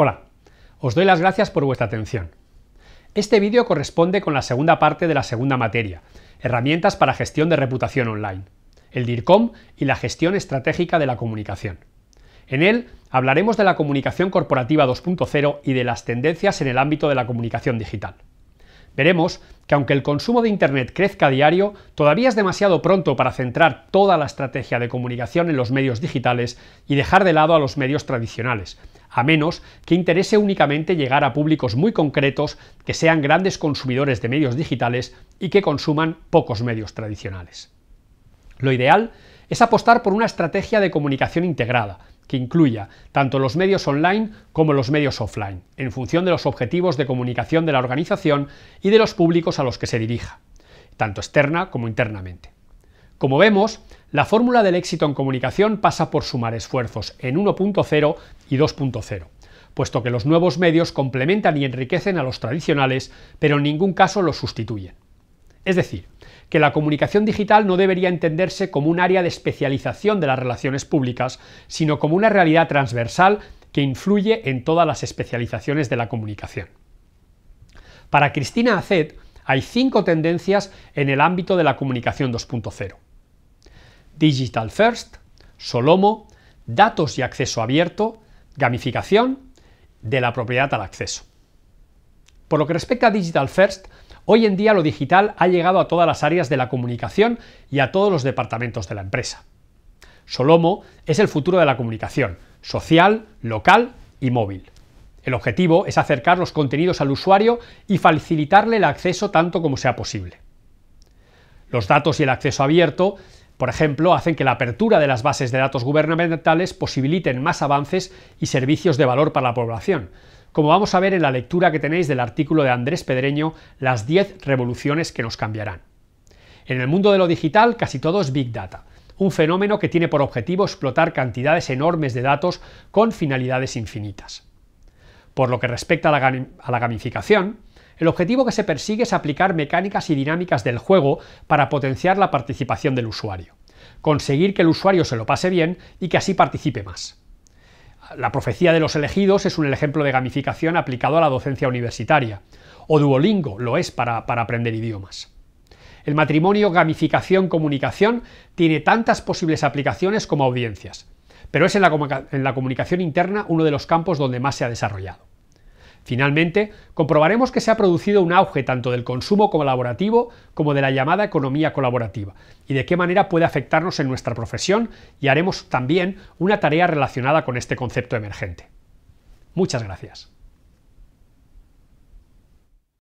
Hola, os doy las gracias por vuestra atención. Este vídeo corresponde con la segunda parte de la segunda materia, herramientas para gestión de reputación online, el DIRCOM y la gestión estratégica de la comunicación. En él hablaremos de la comunicación corporativa 2.0 y de las tendencias en el ámbito de la comunicación digital. Veremos que aunque el consumo de Internet crezca a diario, todavía es demasiado pronto para centrar toda la estrategia de comunicación en los medios digitales y dejar de lado a los medios tradicionales, a menos que interese únicamente llegar a públicos muy concretos que sean grandes consumidores de medios digitales y que consuman pocos medios tradicionales. Lo ideal es apostar por una estrategia de comunicación integrada, que incluya tanto los medios online como los medios offline, en función de los objetivos de comunicación de la organización y de los públicos a los que se dirija, tanto externa como internamente. Como vemos, la fórmula del éxito en comunicación pasa por sumar esfuerzos en 1.0 y 2.0 puesto que los nuevos medios complementan y enriquecen a los tradicionales, pero en ningún caso los sustituyen. Es decir, que la comunicación digital no debería entenderse como un área de especialización de las relaciones públicas, sino como una realidad transversal que influye en todas las especializaciones de la comunicación. Para Cristina Acet, hay cinco tendencias en el ámbito de la comunicación 2.0. Digital First, Solomo, datos y acceso abierto, gamificación, de la propiedad al acceso. Por lo que respecta a Digital First, Hoy en día lo digital ha llegado a todas las áreas de la comunicación y a todos los departamentos de la empresa. Solomo es el futuro de la comunicación, social, local y móvil. El objetivo es acercar los contenidos al usuario y facilitarle el acceso tanto como sea posible. Los datos y el acceso abierto, por ejemplo, hacen que la apertura de las bases de datos gubernamentales posibiliten más avances y servicios de valor para la población, como vamos a ver en la lectura que tenéis del artículo de Andrés Pedreño, Las 10 revoluciones que nos cambiarán. En el mundo de lo digital casi todo es Big Data, un fenómeno que tiene por objetivo explotar cantidades enormes de datos con finalidades infinitas. Por lo que respecta a la, a la gamificación, el objetivo que se persigue es aplicar mecánicas y dinámicas del juego para potenciar la participación del usuario, conseguir que el usuario se lo pase bien y que así participe más la profecía de los elegidos es un ejemplo de gamificación aplicado a la docencia universitaria, o Duolingo lo es para, aprender idiomas. El matrimonio gamificación-comunicación tiene tantas posibles aplicaciones como audiencias, pero es en la comunicación interna uno de los campos donde más se ha desarrollado. Finalmente, comprobaremos que se ha producido un auge tanto del consumo colaborativo como de la llamada economía colaborativa y de qué manera puede afectarnos en nuestra profesión y haremos también una tarea relacionada con este concepto emergente. Muchas gracias.